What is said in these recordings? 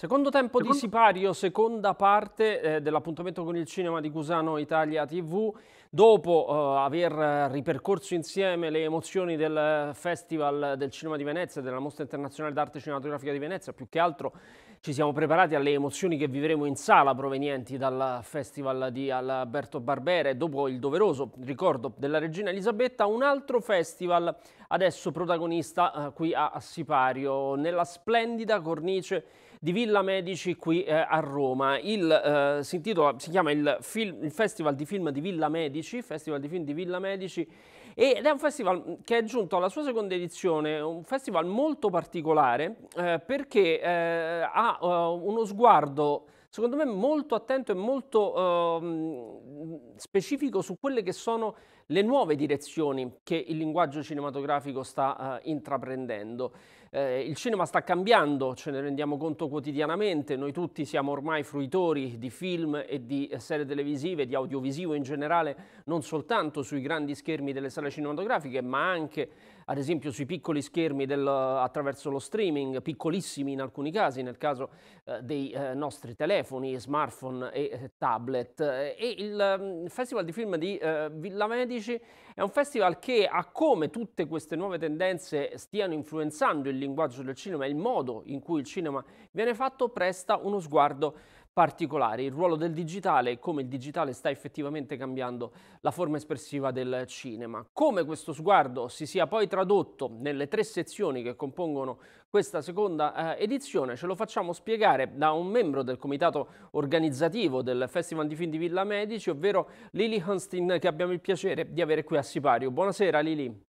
Secondo tempo Secondo... di Sipario, seconda parte eh, dell'appuntamento con il cinema di Cusano Italia TV. Dopo eh, aver ripercorso insieme le emozioni del Festival del Cinema di Venezia, della Mostra Internazionale d'Arte Cinematografica di Venezia, più che altro ci siamo preparati alle emozioni che vivremo in sala provenienti dal Festival di Alberto Barbera e dopo il doveroso ricordo della regina Elisabetta, un altro festival adesso protagonista eh, qui a Sipario, nella splendida cornice di Villa Medici qui eh, a Roma. Il, eh, si, intitola, si chiama il, film, il, Festival di Film di Villa Medici, Festival di Film di Villa Medici, ed è un festival mm, che è giunto alla sua seconda edizione, un festival molto particolare eh, perché eh, ha eh, uno sguardo secondo me molto attento e molto eh, specifico su quelle che sono le nuove direzioni che il linguaggio cinematografico sta eh, intraprendendo. Eh, il cinema sta cambiando, ce ne rendiamo conto quotidianamente, noi tutti siamo ormai fruitori di film e di eh, serie televisive, di audiovisivo in generale, non soltanto sui grandi schermi delle sale cinematografiche, ma anche ad esempio sui piccoli schermi del, eh, attraverso lo streaming, piccolissimi in alcuni casi, nel caso eh, dei eh, nostri telefoni, smartphone e eh, tablet. E il, il mm, Festival di Film di Villa Medici è un festival che a come tutte queste nuove tendenze stiano influenzando il linguaggio del cinema e il modo in cui il cinema viene fatto presta uno sguardo particolare, il ruolo del digitale e come il digitale sta effettivamente cambiando la forma espressiva del cinema. Come questo sguardo si sia poi tradotto nelle tre sezioni che compongono questa seconda eh, edizione ce lo facciamo spiegare da un membro del comitato organizzativo del Festival di Film di Villa Medici, ovvero Lili Hunstein che abbiamo il piacere di avere qui a Sipario. Buonasera Lili.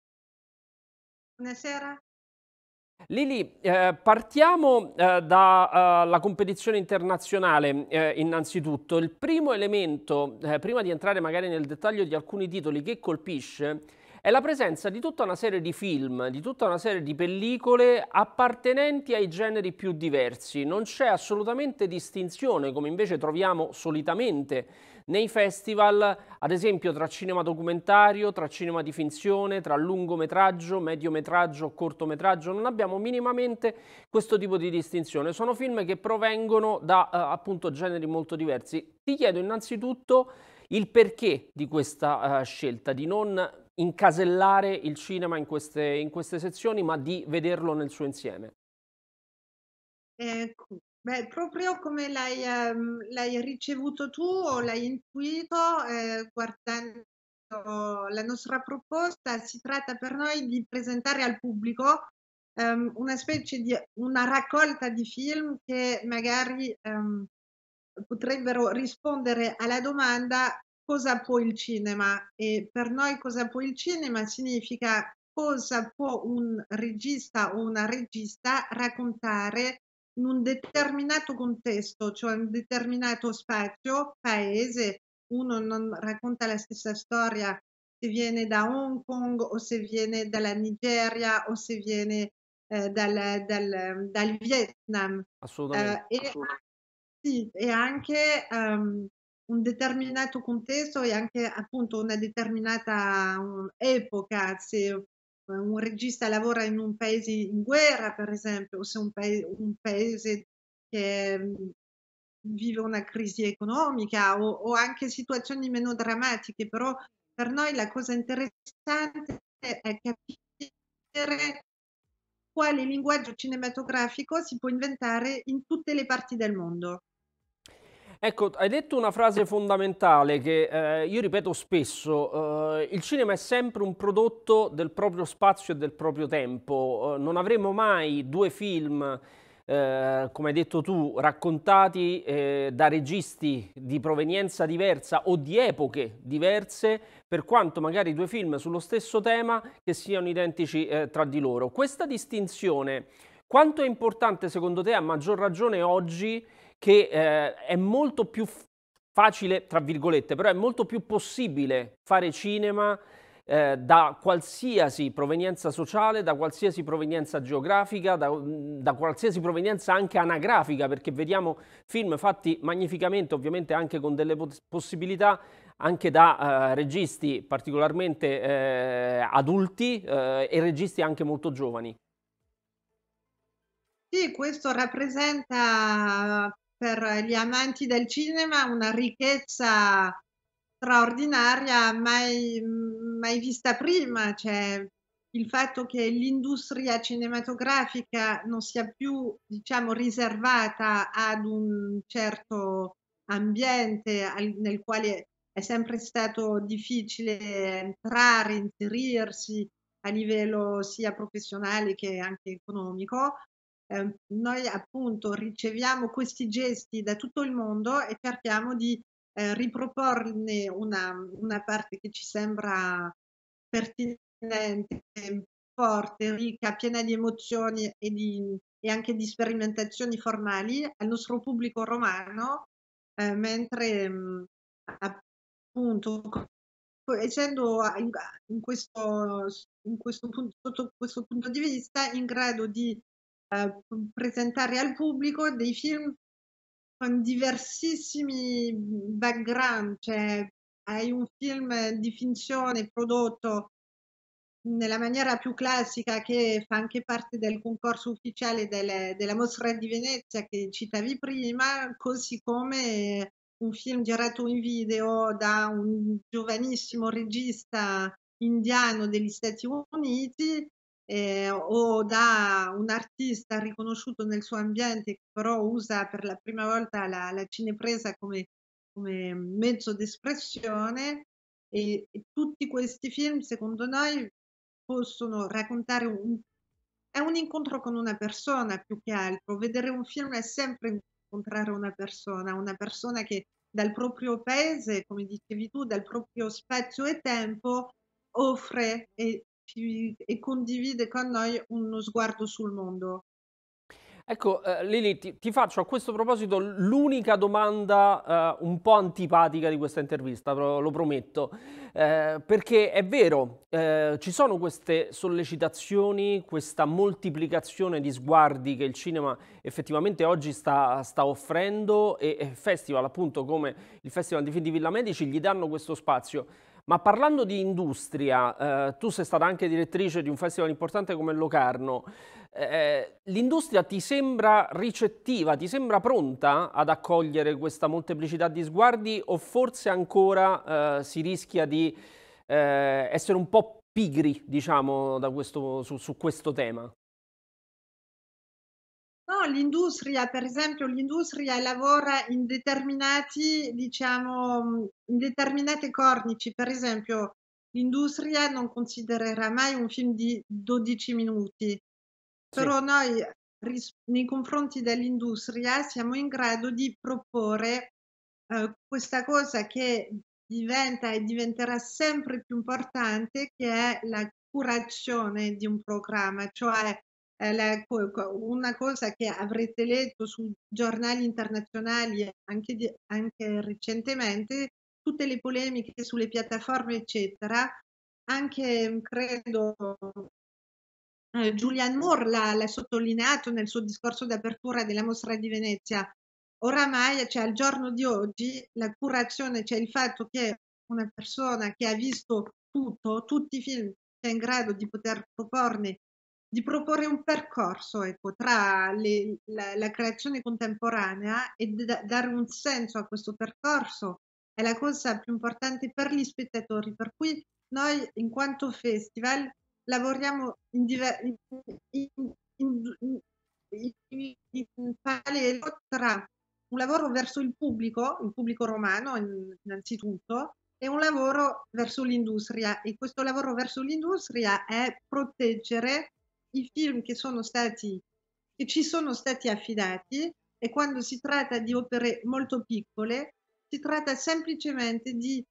Buonasera. Lili, eh, partiamo eh, dalla eh, competizione internazionale eh, innanzitutto. Il primo elemento, eh, prima di entrare magari nel dettaglio di alcuni titoli, che colpisce è la presenza di tutta una serie di film, di tutta una serie di pellicole appartenenti ai generi più diversi. Non c'è assolutamente distinzione, come invece troviamo solitamente nei festival, ad esempio tra cinema documentario, tra cinema di finzione, tra lungometraggio, mediometraggio, cortometraggio, non abbiamo minimamente questo tipo di distinzione. Sono film che provengono da eh, appunto generi molto diversi. Ti chiedo innanzitutto il perché di questa uh, scelta, di non incasellare il cinema in queste, in queste sezioni, ma di vederlo nel suo insieme. Eh, Beh, proprio come l'hai, ehm, l'hai ricevuto tu o l'hai intuito eh, guardando la nostra proposta, si tratta per noi di presentare al pubblico ehm, una specie di una raccolta di film che magari ehm, potrebbero rispondere alla domanda cosa può il cinema e per noi cosa può il cinema significa cosa può un regista o una regista raccontare in un determinato contesto, cioè un determinato spazio, paese, uno non racconta la stessa storia se viene da Hong Kong o se viene dalla Nigeria o se viene eh, dal, dal, dal, Vietnam. Assolutamente. Eh, e, Sì, e anche um, un determinato contesto e anche appunto una determinata um, epoca, se un regista lavora in un paese in guerra, per esempio, o se un, pa- un paese che mhmm, vive una crisi economica o, o, anche situazioni meno drammatiche, però per noi la cosa interessante è capire quale linguaggio cinematografico si può inventare in tutte le parti del mondo. Ecco, hai detto una frase fondamentale che eh, io ripeto spesso, eh, il cinema è sempre un prodotto del proprio spazio e del proprio tempo, eh, non avremo mai due film, eh, come hai detto tu, raccontati eh, da registi di provenienza diversa o di epoche diverse, per quanto magari due film sullo stesso tema che siano identici eh, tra di loro. Questa distinzione, quanto è importante secondo te a maggior ragione oggi? che eh, è molto più facile, tra virgolette, però è molto più possibile fare cinema eh, da qualsiasi provenienza sociale, da qualsiasi provenienza geografica, da, mm, da, qualsiasi provenienza anche anagrafica, perché vediamo film fatti magnificamente, ovviamente anche con delle possibilità anche da eh, registi particolarmente eh, adulti eh, e registi anche molto giovani. Sì, questo rappresenta per gli amanti del cinema una ricchezza straordinaria mai, mai vista prima, cioè il fatto che l'industria cinematografica non sia più diciamo, riservata ad un certo ambiente al, nel quale è sempre stato difficile entrare, inserirsi a livello sia professionale che anche economico, Ehm, noi appunto riceviamo questi gesti da tutto il mondo e cerchiamo di eh, riproporne una, una, parte che ci sembra pertinente, forte, ricca, piena di emozioni e, di, e anche di sperimentazioni formali al nostro pubblico romano, eh, mentre mh, mm, appunto essendo in questo, in questo punto, sotto questo punto di vista in grado di eh, presentare al pubblico dei film con diversissimi background, cioè hai un film di finzione prodotto nella maniera più classica che fa anche parte del concorso ufficiale delle, della mostra di Venezia che citavi prima, così come un film girato in video da un giovanissimo regista indiano degli Stati Uniti eh, o da un artista riconosciuto nel suo ambiente che però usa per la prima volta la, la cinepresa come, come mezzo d'espressione e, e, tutti questi film secondo noi possono raccontare un, è un incontro con una persona più che altro, vedere un film è sempre incontrare una persona, una persona che dal proprio paese, come dicevi tu, dal proprio spazio e tempo offre e e condivide con noi uno sguardo sul mondo. Ecco, eh, Lili, ti, ti, faccio a questo proposito l'unica domanda eh, un po' antipatica di questa intervista, lo prometto, eh, perché è vero, eh, ci sono queste sollecitazioni, questa moltiplicazione di sguardi che il cinema effettivamente oggi sta, sta offrendo e, e festival appunto come il Festival di Film di Villa Medici gli danno questo spazio. Ma parlando di industria, eh, tu sei stata anche direttrice di un festival importante come Locarno, eh, l'industria ti sembra ricettiva, ti sembra pronta ad accogliere questa molteplicità di sguardi o forse ancora eh, si rischia di eh, essere un po' pigri diciamo, questo, su, su questo tema? No, l'industria, per esempio, l'industria lavora in determinati, diciamo, in determinate cornici. Per esempio, l'industria non considererà mai un film di 12 minuti, sì. però noi ris- nei confronti dell'industria siamo in grado di proporre eh, questa cosa che diventa e diventerà sempre più importante, che è la curazione di un programma, cioè eh, una cosa che avrete letto su giornali internazionali anche, di, anche recentemente, tutte le polemiche sulle piattaforme, eccetera, anche mm, credo eh, Julian Moore l'ha, l'ha, sottolineato nel suo discorso d'apertura della mostra di Venezia. Oramai, cioè al giorno di oggi, la curazione, cioè il fatto che una persona che ha visto tutto, tutti i film, sia in grado di poter proporne di proporre un percorso ecco, tra le, la, la, creazione contemporanea e da, dare un senso a questo percorso è la cosa più importante per gli spettatori, per cui noi in quanto festival lavoriamo in, diver- in, in, in, in parallelo tra un lavoro verso il pubblico, il pubblico romano innanzitutto, e un lavoro verso l'industria e questo lavoro verso l'industria è proteggere i film che, sono stati, che ci sono stati affidati e quando si tratta di opere molto piccole, si tratta semplicemente di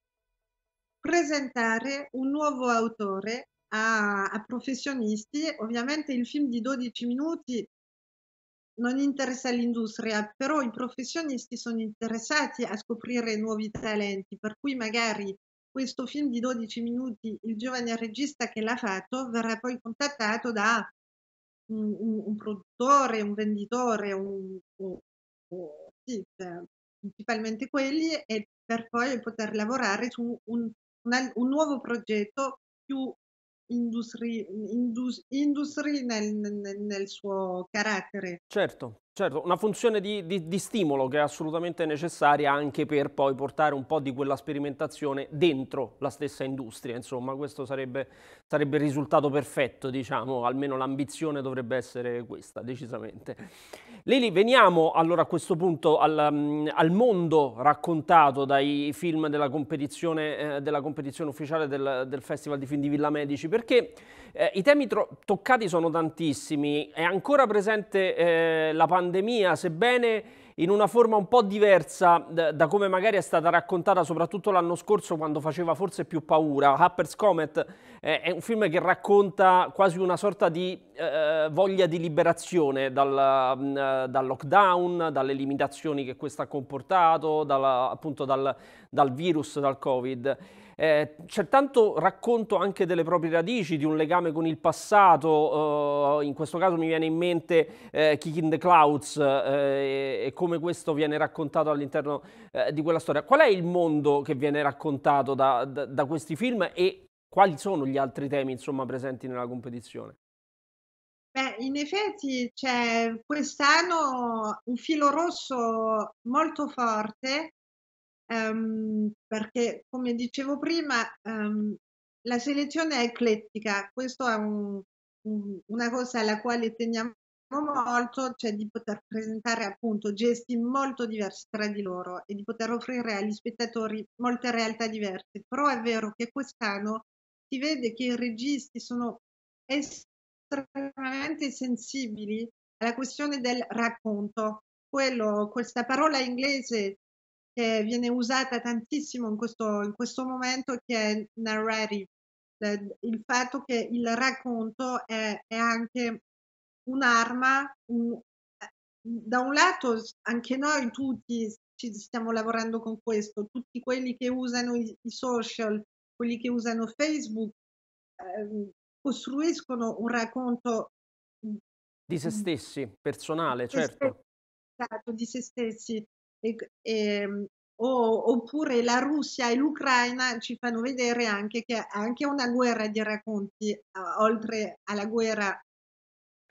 presentare un nuovo autore a, a, professionisti. Ovviamente il film di 12 minuti non interessa l'industria, però i professionisti sono interessati a scoprire nuovi talenti, per cui magari questo film di 12 minuti, il giovane regista che l'ha fatto verrà poi contattato da un, un, un produttore, un venditore, un, sì, eh, principalmente quelli, e per poi poter lavorare su un, nuovo progetto più industry, indus, nel, nel, nel suo carattere. Certo. Certo, una funzione di, di, di, stimolo che è assolutamente necessaria anche per poi portare un po' di quella sperimentazione dentro la stessa industria, insomma questo sarebbe, sarebbe il risultato perfetto, diciamo, almeno l'ambizione dovrebbe essere questa, decisamente. Lili, veniamo allora a questo punto al, mm, al mondo raccontato dai film della competizione, eh, della competizione ufficiale del, del, Festival di Film di Villa Medici, perché eh, i temi toccati sono tantissimi, è ancora presente eh, la pandemia, pandemia, sebbene in una forma un po' diversa da come magari è stata raccontata soprattutto l'anno scorso quando faceva forse più paura. Happers Comet è un film che racconta quasi una sorta di eh, voglia di liberazione dal, mm, dal, lockdown, dalle limitazioni che questo ha comportato, dalla, appunto dal, dal virus, dal covid. Eh, c'è tanto racconto anche delle proprie radici, di un legame con il passato, eh, in questo caso mi viene in mente eh, Kick in the Clouds e, eh, e, come questo viene raccontato all'interno eh, di quella storia. Qual è il mondo che viene raccontato da, da, da questi film e quali sono gli altri temi insomma, presenti nella competizione? Beh, in effetti c'è quest'anno un filo rosso molto forte ehm, perché come dicevo prima ehm, la selezione è eclettica, questo è un, un, una cosa alla quale teniamo molto, cioè di poter presentare appunto gesti molto diversi tra di loro e di poter offrire agli spettatori molte realtà diverse, però è vero che quest'anno si vede che i registi sono estremamente sensibili alla questione del racconto, Quello, questa parola inglese che viene usata tantissimo in questo, in questo momento, che è narrative, cioè il fatto che il racconto è, è anche un'arma, un, eh, da un lato anche noi tutti ci stiamo lavorando con questo, tutti quelli che usano i, i social, quelli che usano Facebook, eh, costruiscono un racconto di se stessi, personale, certo. Esatto, di se stessi. E, e, ehm, o, oppure la Russia e l'Ucraina ci fanno vedere anche che anche una guerra di racconti, oltre alla guerra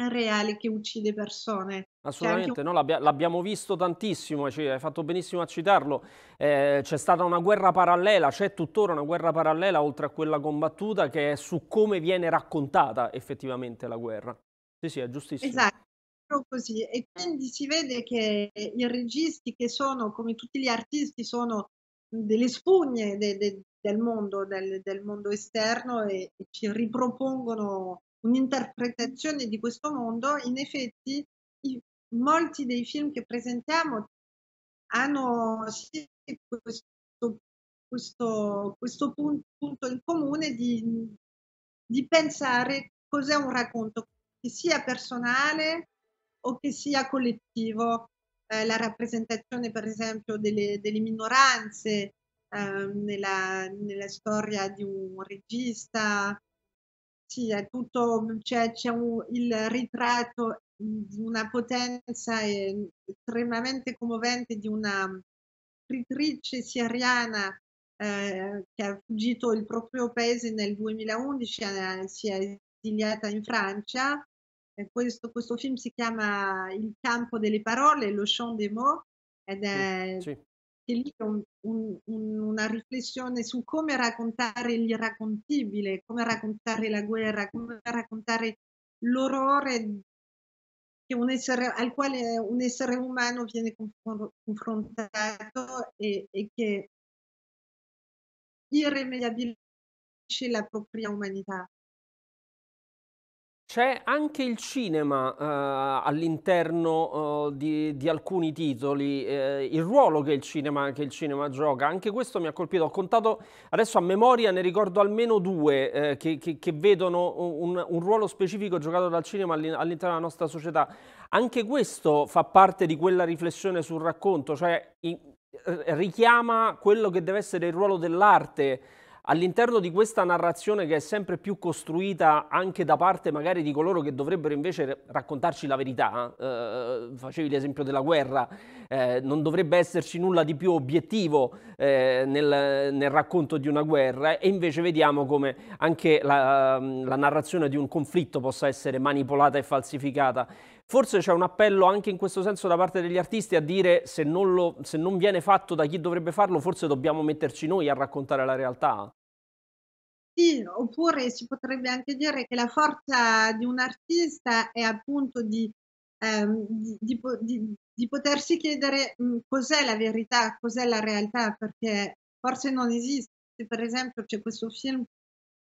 reale che uccide persone. Assolutamente, anche... no, l'abbiamo visto tantissimo, cioè, hai fatto benissimo a citarlo, eh, c'è stata una guerra parallela, c'è tuttora una guerra parallela oltre a quella combattuta che è su come viene raccontata effettivamente la guerra. Sì, sì, è giustissimo. Esatto, così e quindi si vede che i registi che sono come tutti gli artisti sono delle spugne de, de, del mondo del, del mondo esterno e, e, ci ripropongono un'interpretazione di questo mondo in effetti i, molti dei film che presentiamo hanno sì, questo, questo, questo punto, punto, in comune di, di pensare cos'è un racconto che sia personale o che sia collettivo eh, la rappresentazione per esempio delle, delle minoranze eh, nella, nella, storia di un regista. Sì, è tutto, cioè, c'è un, il ritratto di una potenza estremamente commovente di una scrittrice siriana eh, che ha fuggito il proprio paese nel 2011 eh, si è esiliata in Francia eh, questo, questo, film si chiama Il campo delle parole, lo champ des mots, ed è sì, sì. Un, un, una riflessione su come raccontare l'irraccontibile, come raccontare la guerra, come raccontare l'orrore essere, al quale un essere umano viene confrontato e, e che irrimediabilmente la propria umanità. C'è anche il cinema eh, all'interno eh, di, di, alcuni titoli, eh, il ruolo che il, cinema, che il, cinema, gioca, anche questo mi ha colpito. Ho contato adesso a memoria, ne ricordo almeno due eh, che, che, che, vedono un, un, ruolo specifico giocato dal cinema all'interno della nostra società. Anche questo fa parte di quella riflessione sul racconto, cioè in, eh, richiama quello che deve essere il ruolo dell'arte All'interno di questa narrazione che è sempre più costruita anche da parte magari di coloro che dovrebbero invece raccontarci la verità, eh, eh, facevi l'esempio della guerra, eh, non dovrebbe esserci nulla di più obiettivo eh, nel, nel, racconto di una guerra e invece vediamo come anche la, la narrazione di un conflitto possa essere manipolata e falsificata. Forse c'è un appello anche in questo senso da parte degli artisti a dire se non, lo, se non viene fatto da chi dovrebbe farlo, forse dobbiamo metterci noi a raccontare la realtà. Sì, oppure si potrebbe anche dire che la forza di un artista è appunto di, ehm, di, di, di potersi chiedere mhmm, cos'è la verità, cos'è la realtà, perché forse non esiste. Per esempio c'è questo film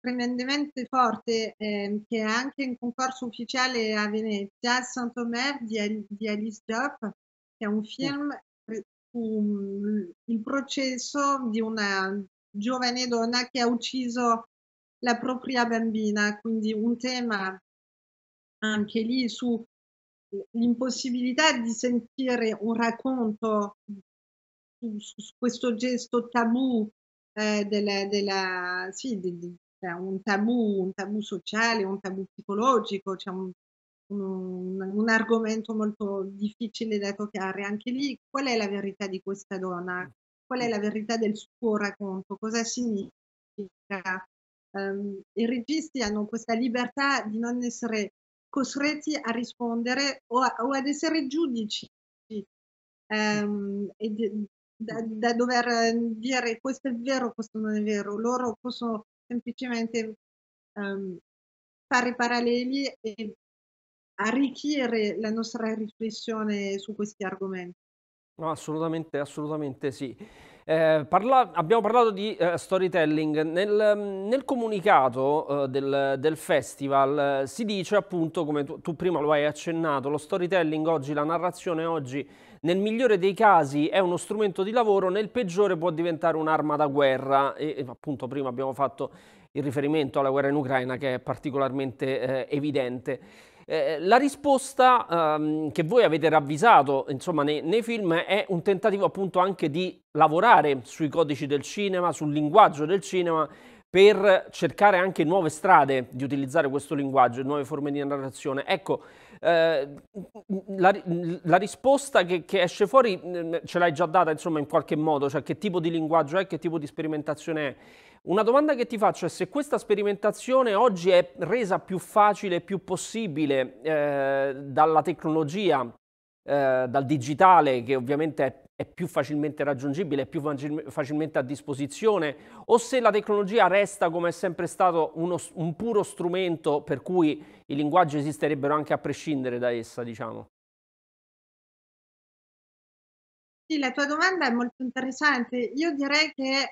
tremendamente forte eh, che è anche in concorso ufficiale a Venezia, Saint-Omer di, di Alice Job, che è un film sì. Eh, su um, il processo di una giovane donna che ha ucciso la propria bambina, quindi un tema anche lì su l'impossibilità di sentire un racconto su, su questo gesto tabù eh, della, della, sì, di, cioè, un tabù, un tabù sociale, un tabù psicologico, cioè un, un, un, argomento molto difficile da toccare. Anche lì, qual è la verità di questa donna? Mm. Qual è la verità del suo racconto? Cosa significa? Um, I registi hanno questa libertà di non essere costretti a rispondere o, a, o ad essere giudici um, e di, da, da, dover dire questo è vero, questo non è vero. Loro possono semplicemente um, fare paralleli e arricchire la nostra riflessione su questi argomenti. No, assolutamente, assolutamente sì. Eh, parla- abbiamo parlato di eh, storytelling. Nel, nel comunicato eh, del, del, festival eh, si dice appunto, come tu, tu prima lo hai accennato, lo storytelling oggi, la narrazione oggi nel migliore dei casi è uno strumento di lavoro, nel peggiore può diventare un'arma da guerra e, appunto prima abbiamo fatto il riferimento alla guerra in Ucraina che è particolarmente eh, evidente. Eh, la risposta ehm, che voi avete ravvisato insomma, nei, nei, film è un tentativo appunto anche di lavorare sui codici del cinema, sul linguaggio del cinema per cercare anche nuove strade di utilizzare questo linguaggio, nuove forme di narrazione. Ecco, eh, la, la, risposta che, che, esce fuori mm, ce l'hai già data, insomma, in qualche modo, cioè che tipo di linguaggio è, che tipo di sperimentazione è. Una domanda che ti faccio è se questa sperimentazione oggi è resa più facile, e più possibile eh, dalla tecnologia, eh, dal digitale che ovviamente è, è più facilmente raggiungibile, è più facilmente a disposizione, o se la tecnologia resta come è sempre stato uno, un puro strumento per cui i linguaggi esisterebbero anche a prescindere da essa, diciamo. Sì, la tua domanda è molto interessante. Io direi che eh,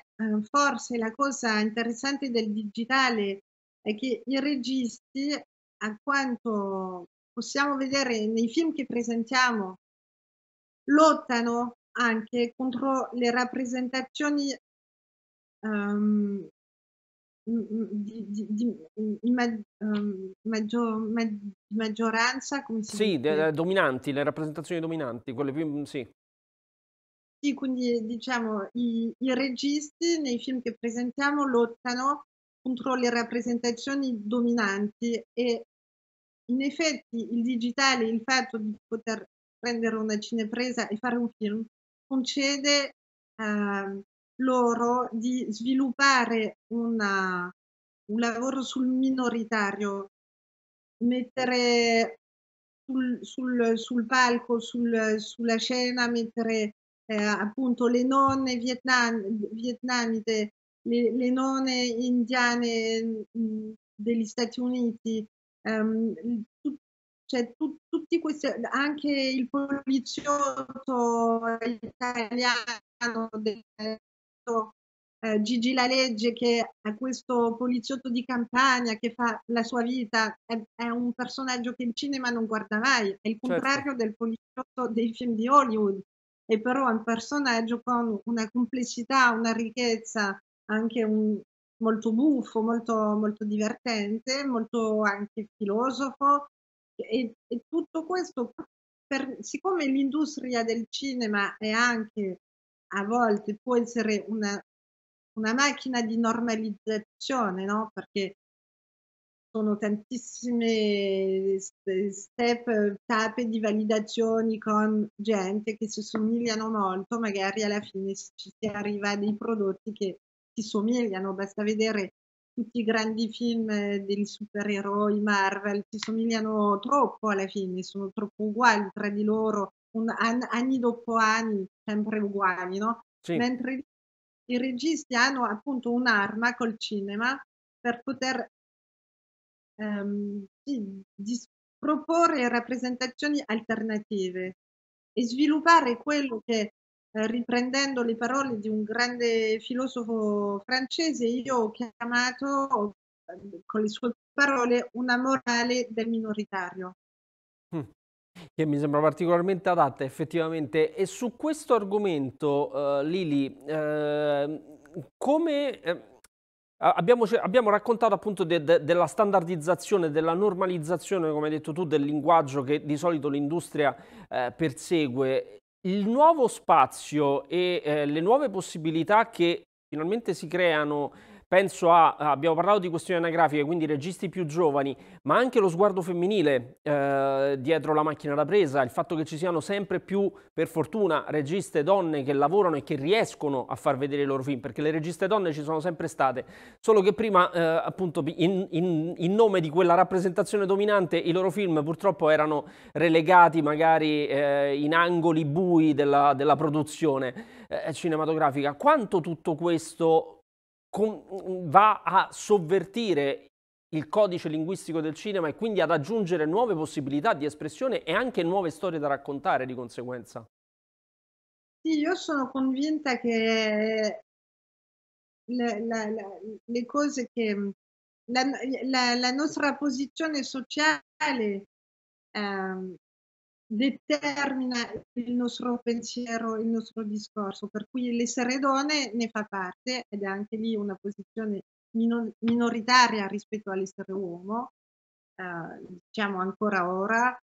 forse la cosa interessante del digitale è che i registi, a quanto possiamo vedere nei film che presentiamo, lottano anche contro le rappresentazioni um, di, di, di, ehm, di ma, um, maggior, maggioranza, come si sì, dice? Eh, dominanti, le rappresentazioni dominanti, quelle più, mm, sì. Sì, quindi diciamo i, i registi nei film che presentiamo lottano contro le rappresentazioni dominanti e in effetti il digitale, il fatto di poter prendere una cinepresa e fare un film, concede eh, loro di sviluppare una, un lavoro sul minoritario, mettere sul, sul, sul palco, sul, sulla scena, mettere eh, appunto le nonne vietnam, vietnamite, le, le nonne indiane mh, mm, degli Stati Uniti, ehm, cioè, tu, tutti questi, anche il poliziotto italiano del, eh, Gigi La Legge, che è questo poliziotto di campagna che fa la sua vita, è, è un personaggio che il cinema non guarda mai, è il certo. contrario certo. del poliziotto dei film di Hollywood, è però un personaggio con una complessità, una ricchezza, anche un, molto buffo, molto, molto divertente, molto anche filosofo e, e tutto questo, per, siccome l'industria del cinema è anche a volte può essere una, una macchina di normalizzazione, no? perché sono tantissime step, tappe di validazioni con gente che si somigliano molto, magari alla fine ci si arriva a dei prodotti che tutti somigliano, basta vedere tutti i grandi film eh, dei supereroi Marvel, si somigliano troppo alla fine, sono troppo uguali tra di loro, un, an, anni dopo anni sempre uguali, no? Sì. Mentre i registi hanno appunto un'arma col cinema per poter ehm, sì, dis- proporre rappresentazioni alternative e sviluppare quello che eh, riprendendo le parole di un grande filosofo francese, io ho chiamato con le sue parole una morale del minoritario. Hm. che mi sembra particolarmente adatta effettivamente e su questo argomento uh, Lili eh, come eh, abbiamo, abbiamo, raccontato appunto de, de, della standardizzazione della normalizzazione come hai detto tu del linguaggio che di solito l'industria eh, persegue il nuovo spazio e eh, le nuove possibilità che finalmente si creano Penso a, abbiamo parlato di questioni anagrafiche, quindi registi più giovani, ma anche lo sguardo femminile eh, dietro la macchina da presa, il fatto che ci siano sempre più, per fortuna, registe donne che lavorano e che riescono a far vedere i loro film, perché le registe donne ci sono sempre state, solo che prima, eh, appunto, in, in, in, nome di quella rappresentazione dominante, i loro film purtroppo erano relegati magari eh, in angoli bui della, della produzione eh, cinematografica. Quanto tutto questo con, va a sovvertire il codice linguistico del cinema e quindi ad aggiungere nuove possibilità di espressione e anche nuove storie da raccontare di conseguenza. Sì, io sono convinta che le, le, le cose che la, la, la, nostra posizione sociale eh, determina il nostro pensiero, il nostro discorso, per cui l'essere donne ne fa parte ed è anche lì una posizione minoritaria rispetto all'essere uomo, eh, diciamo ancora ora,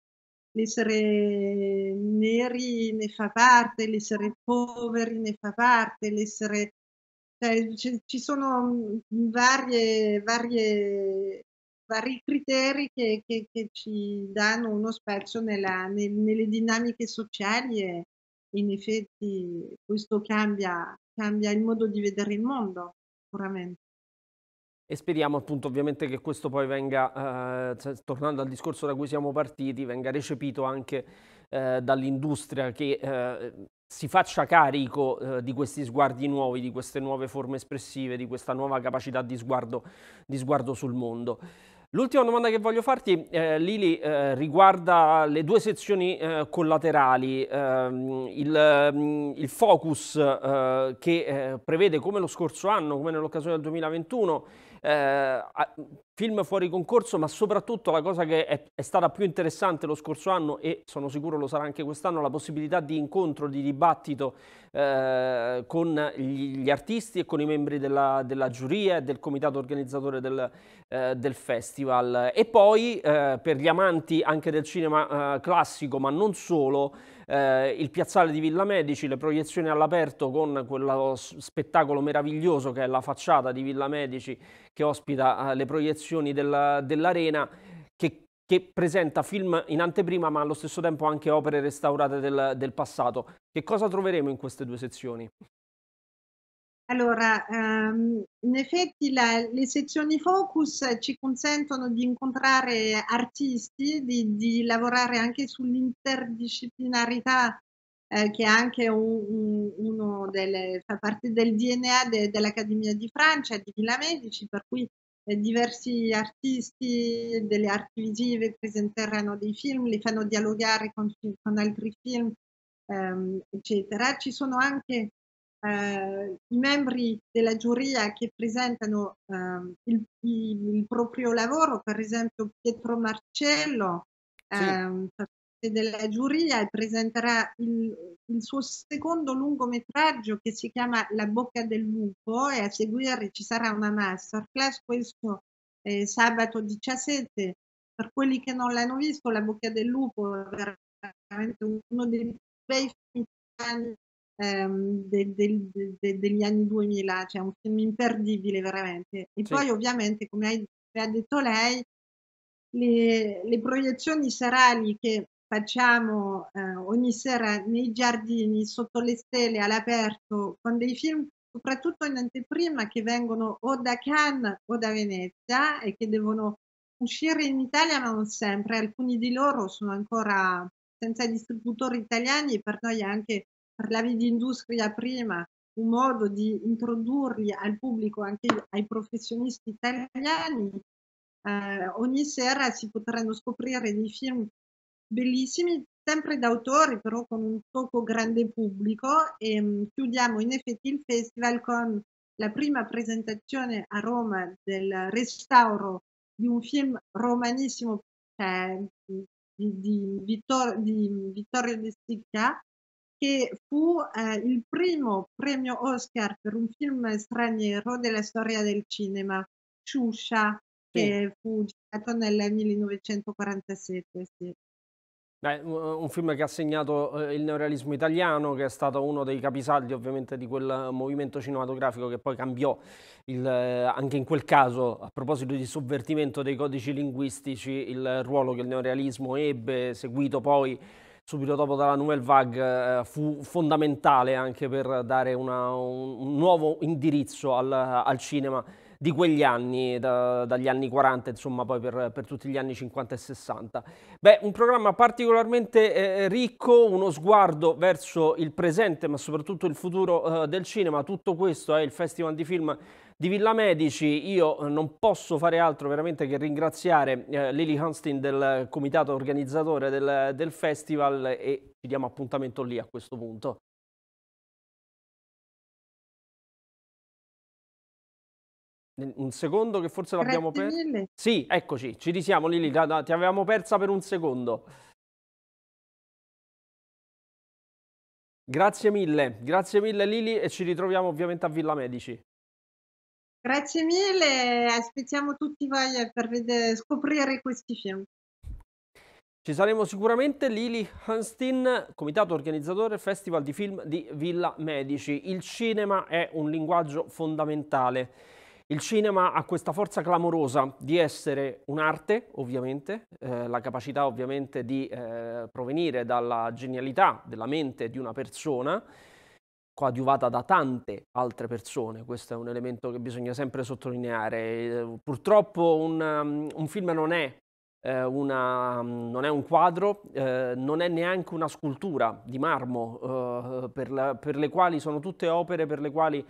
l'essere neri ne fa parte, l'essere poveri ne fa parte, l'essere... Cioè, ci sono mm, varie, varie vari criteri che, che, che ci danno uno spazio nella, ne, nelle dinamiche sociali e in effetti questo cambia, cambia il modo di vedere il mondo, sicuramente. E speriamo appunto ovviamente che questo poi venga, eh, tornando al discorso da cui siamo partiti, venga recepito anche eh, dall'industria che eh, si faccia carico eh, di questi sguardi nuovi, di queste nuove forme espressive, di questa nuova capacità di sguardo, di sguardo sul mondo. L'ultima domanda che voglio farti, eh, Lili, eh, riguarda le due sezioni eh, collaterali. Ehm, il, mm, il, focus eh, che eh, prevede, come lo scorso anno, come nell'occasione del 2021, eh, film fuori concorso, ma soprattutto la cosa che è, è, stata più interessante lo scorso anno e sono sicuro lo sarà anche quest'anno, la possibilità di incontro, di dibattito eh, con gli, gli, artisti e con i membri della, della giuria e del comitato organizzatore del, eh, del festival. E poi eh, per gli amanti anche del cinema eh, classico, ma non solo, eh, il piazzale di Villa Medici, le proiezioni all'aperto con quello spettacolo meraviglioso che è la facciata di Villa Medici che ospita eh, le proiezioni del, dell'arena che, che, presenta film in anteprima ma allo stesso tempo anche opere restaurate del, del passato. Che cosa troveremo in queste due sezioni? Allora, ehm, in effetti la, le sezioni focus ci consentono di incontrare artisti, di, di lavorare anche sull'interdisciplinarità eh, che è anche un, uno delle, fa parte del DNA de, dell'Accademia di Francia di Villa Medici, per cui eh, diversi artisti delle arti visive presenteranno dei film, li fanno dialogare con, con altri film, ehm, eccetera. Ci sono anche eh, i membri della giuria che presentano eh, il, il, proprio lavoro, per esempio Pietro Marcello, sì. eh, della giuria, presenterà il, il, suo secondo lungometraggio che si chiama La bocca del lupo e a seguire ci sarà una masterclass, questo è eh, sabato 17. Per quelli che non l'hanno visto, La bocca del lupo è veramente uno dei bei film ehm, de, de, de, degli anni 2000, cioè un film imperdibile veramente. E sì. poi ovviamente, come, hai, ha detto lei, le, le, proiezioni serali che facciamo eh, ogni sera nei giardini, sotto le stelle, all'aperto, con dei film soprattutto in anteprima che vengono o da Cannes o da Venezia e che devono uscire in Italia, ma non sempre. Alcuni di loro sono ancora senza distributori italiani e per noi è anche parlavi di industria prima, un modo di introdurli al pubblico, anche ai professionisti italiani. Eh, ogni sera si potranno scoprire dei film bellissimi, sempre d'autore, però con un poco grande pubblico. E mh, mm, chiudiamo in effetti il festival con la prima presentazione a Roma del restauro di un film romanissimo eh, di, di, Vittor, di Vittorio De Sticca, che fu eh, il primo premio Oscar per un film straniero della storia del cinema, Shusha, sì. che fu girato nel 1947. Sì. Beh, un film che ha segnato eh, il neorealismo italiano, che è stato uno dei capisaldi ovviamente di quel movimento cinematografico che poi cambiò il, eh, anche in quel caso, a proposito di sovvertimento dei codici linguistici, il ruolo che il neorealismo ebbe, seguito poi subito dopo dalla Nouvelle Vague eh, fu fondamentale anche per dare una, un, un, nuovo indirizzo al, al, cinema di quegli anni, da, dagli anni 40 insomma poi per, per, tutti gli anni 50 e 60. Beh, un programma particolarmente eh, ricco, uno sguardo verso il presente ma soprattutto il futuro eh, del cinema, tutto questo è il Festival di Film di Villa Medici. Io eh, non posso fare altro veramente che ringraziare eh, Lily Hunstein del comitato organizzatore del, del festival e ci diamo appuntamento lì a questo punto. Un secondo che forse l'abbiamo persa. Sì, eccoci, ci risiamo Lili, ti avevamo persa per un secondo. Grazie mille, grazie mille Lili e ci ritroviamo ovviamente a Villa Medici. Grazie mille, aspettiamo tutti voi eh, per vedere, scoprire questi film. Ci saremo sicuramente Lili Hanstein, comitato organizzatore Festival di Film di Villa Medici. Il cinema è un linguaggio fondamentale. Il cinema ha questa forza clamorosa di essere un'arte, ovviamente, eh, la capacità ovviamente di eh, provenire dalla genialità della mente di una persona, coadiuvata da tante altre persone, questo è un elemento che bisogna sempre sottolineare. Eh, purtroppo un, um, un film non è eh, una, um, non è un quadro, eh, non è neanche una scultura di marmo, eh, per, la, per, le quali sono tutte opere per le quali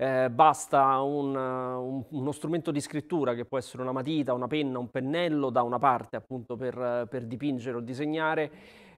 eh, basta un, uh, un, uno strumento di scrittura, che può essere una matita, una penna, un pennello, da una parte appunto per, per dipingere o disegnare,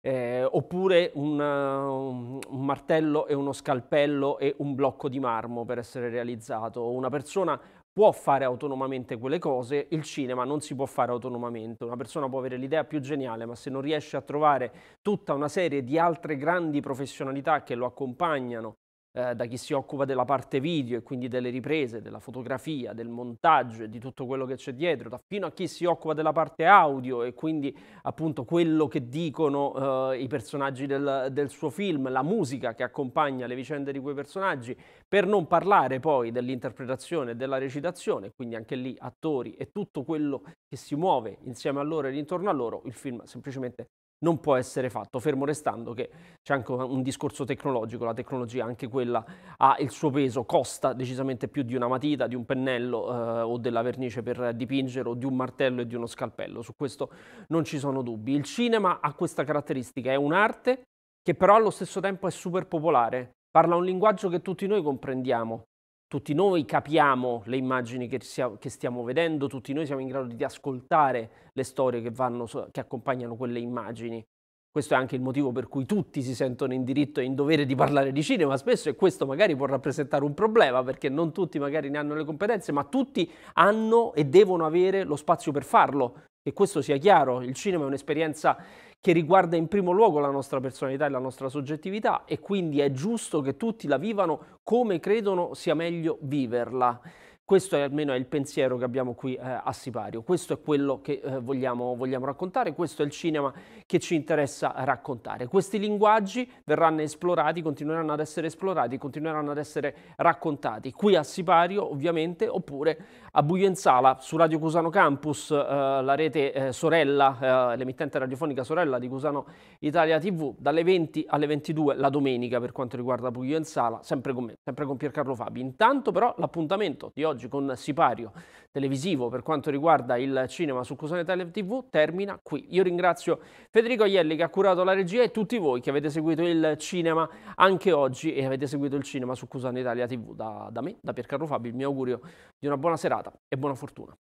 eh, oppure un, um, un martello e uno scalpello e un blocco di marmo per essere realizzato. Una persona può fare autonomamente quelle cose, il cinema non si può fare autonomamente. Una persona può avere l'idea più geniale, ma se non riesce a trovare tutta una serie di altre grandi professionalità che lo accompagnano eh, da chi si occupa della parte video e quindi delle riprese, della fotografia, del montaggio e di tutto quello che c'è dietro, da fino a chi si occupa della parte audio e quindi appunto quello che dicono eh, i personaggi del, del suo film, la musica che accompagna le vicende di quei personaggi, per non parlare poi dell'interpretazione e della recitazione, quindi anche lì attori e tutto quello che si muove insieme a loro e intorno a loro, il film semplicemente non può essere fatto, fermo restando che c'è anche un discorso tecnologico, la tecnologia anche quella ha il suo peso, costa decisamente più di una matita, di un pennello eh, o della vernice per dipingere o di un martello e di uno scalpello, su questo non ci sono dubbi. Il cinema ha questa caratteristica, è un'arte che però allo stesso tempo è super popolare, parla un linguaggio che tutti noi comprendiamo tutti noi capiamo le immagini che, che, stiamo vedendo, tutti noi siamo in grado di ascoltare le storie che, vanno, che accompagnano quelle immagini. Questo è anche il motivo per cui tutti si sentono in diritto e in dovere di parlare di cinema spesso e questo magari può rappresentare un problema perché non tutti magari ne hanno le competenze, ma tutti hanno e devono avere lo spazio per farlo. Che questo sia chiaro, il cinema è un'esperienza che riguarda in primo luogo la nostra personalità e la nostra soggettività e quindi è giusto che tutti la vivano come credono sia meglio viverla. Questo è almeno il pensiero che abbiamo qui eh, a Sipario, questo è quello che eh, vogliamo, vogliamo, raccontare, questo è il cinema che ci interessa raccontare. Questi linguaggi verranno esplorati, continueranno ad essere esplorati, continueranno ad essere raccontati qui a Sipario ovviamente oppure a in Sala su Radio Cusano Campus, eh, la rete eh, sorella, eh, l'emittente radiofonica sorella di Cusano Italia TV, dalle 20 alle 22 la domenica per quanto riguarda in Sala, sempre con me, sempre con Piercarlo Fabi. Intanto però l'appuntamento di oggi con Sipario televisivo per quanto riguarda il cinema su Cusano Italia TV termina qui. Io ringrazio Federico Aielli che ha curato la regia e tutti voi che avete seguito il cinema anche oggi e avete seguito il cinema su Cusano Italia TV. Da, da me, da Piercarlo Fabi, il mio augurio di una buona serata giornata e buona fortuna.